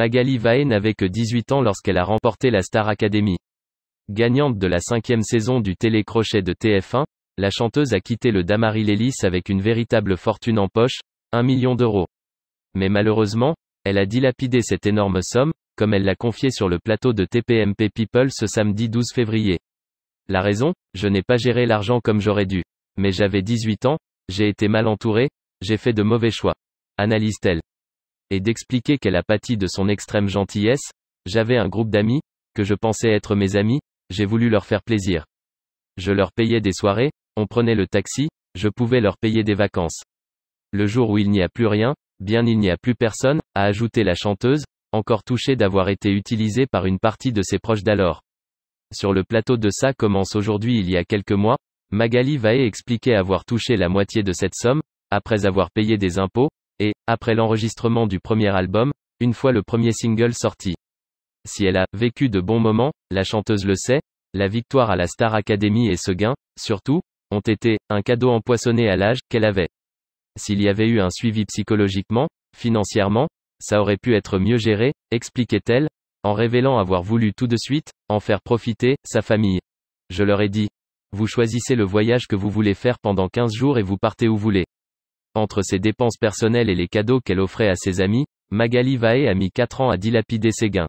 Magali Vae n'avait que 18 ans lorsqu'elle a remporté la Star Academy. Gagnante de la cinquième saison du télécrochet de TF1, la chanteuse a quitté le damari Lélis avec une véritable fortune en poche, 1 million d'euros. Mais malheureusement, elle a dilapidé cette énorme somme, comme elle l'a confié sur le plateau de TPMP People ce samedi 12 février. La raison, je n'ai pas géré l'argent comme j'aurais dû. Mais j'avais 18 ans, j'ai été mal entouré, j'ai fait de mauvais choix. Analyse-t-elle et d'expliquer qu'elle a pâti de son extrême gentillesse, j'avais un groupe d'amis, que je pensais être mes amis, j'ai voulu leur faire plaisir. Je leur payais des soirées, on prenait le taxi, je pouvais leur payer des vacances. Le jour où il n'y a plus rien, bien il n'y a plus personne, a ajouté la chanteuse, encore touchée d'avoir été utilisée par une partie de ses proches d'alors. Sur le plateau de Ça commence aujourd'hui il y a quelques mois, Magali et expliquait avoir touché la moitié de cette somme, après avoir payé des impôts, et, après l'enregistrement du premier album, une fois le premier single sorti. Si elle a vécu de bons moments, la chanteuse le sait, la victoire à la Star Academy et ce gain, surtout, ont été un cadeau empoisonné à l'âge qu'elle avait. S'il y avait eu un suivi psychologiquement, financièrement, ça aurait pu être mieux géré, expliquait-elle, en révélant avoir voulu tout de suite, en faire profiter, sa famille. Je leur ai dit, vous choisissez le voyage que vous voulez faire pendant 15 jours et vous partez où vous voulez. Entre ses dépenses personnelles et les cadeaux qu'elle offrait à ses amis, Magali Vae a mis quatre ans à dilapider ses gains.